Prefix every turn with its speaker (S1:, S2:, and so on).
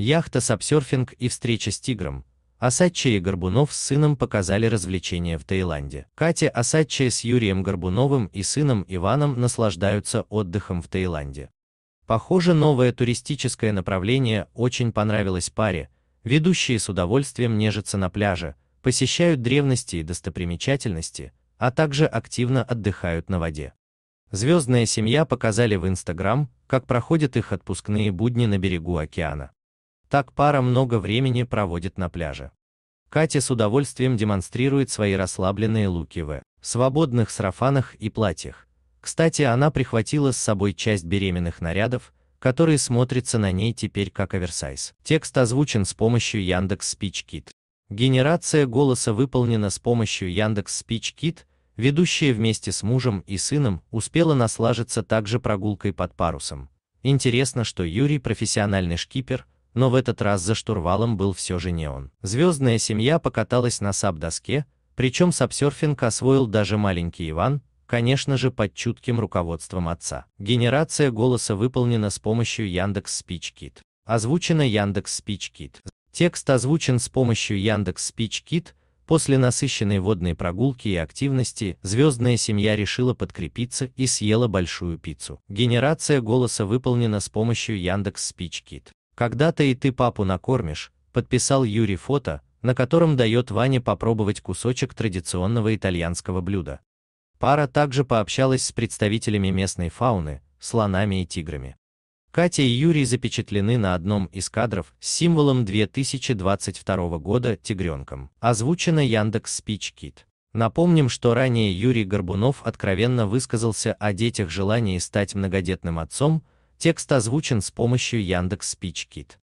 S1: яхта сапсерфинг и встреча с тигром. Асадча и Горбунов с сыном показали развлечения в Таиланде. Катя Асадча с Юрием Горбуновым и сыном Иваном наслаждаются отдыхом в Таиланде. Похоже, новое туристическое направление очень понравилось паре, ведущие с удовольствием нежатся на пляже, посещают древности и достопримечательности, а также активно отдыхают на воде. Звездная семья показали в Инстаграм, как проходят их отпускные будни на берегу океана. Так пара много времени проводит на пляже. Катя с удовольствием демонстрирует свои расслабленные луки в свободных сарафанах и платьях. Кстати, она прихватила с собой часть беременных нарядов, которые смотрятся на ней теперь как оверсайз. Текст озвучен с помощью Яндекс SpeechKit. Генерация голоса выполнена с помощью Яндекс SpeechKit, ведущая вместе с мужем и сыном успела наслажиться также прогулкой под парусом. Интересно, что Юрий профессиональный шкипер, но в этот раз за штурвалом был все же не он. Звездная семья покаталась на саб-доске, причем сабсерфинг освоил даже маленький Иван, конечно же под чутким руководством отца. Генерация голоса выполнена с помощью Яндекс SpeechKit. Озвучено Яндекс SpeechKit. Текст озвучен с помощью Яндекс SpeechKit. После насыщенной водной прогулки и активности звездная семья решила подкрепиться и съела большую пиццу. Генерация голоса выполнена с помощью Яндекс SpeechKit. Когда-то и ты папу накормишь, подписал Юрий фото, на котором дает Ване попробовать кусочек традиционного итальянского блюда. Пара также пообщалась с представителями местной фауны, слонами и тиграми. Катя и Юрий запечатлены на одном из кадров с символом 2022 года тигренком. Озвучено Яндекс Спич Кит. Напомним, что ранее Юрий Горбунов откровенно высказался о детях желании стать многодетным отцом, Текст озвучен с помощью Яндекс Speech